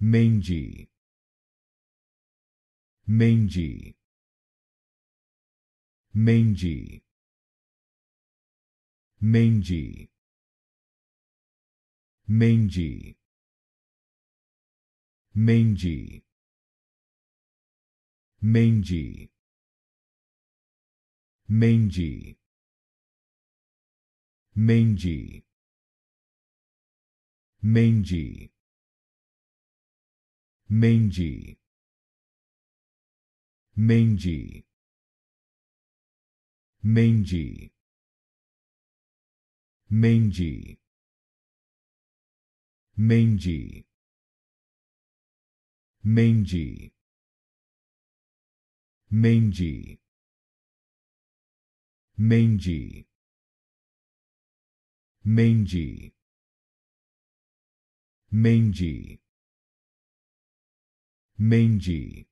mangy mangy mangy mangy mangy mangy mangy mangy mangy mangy mangy mangy mangy mangy mangy mangy mangy mangy mangy mangy mangy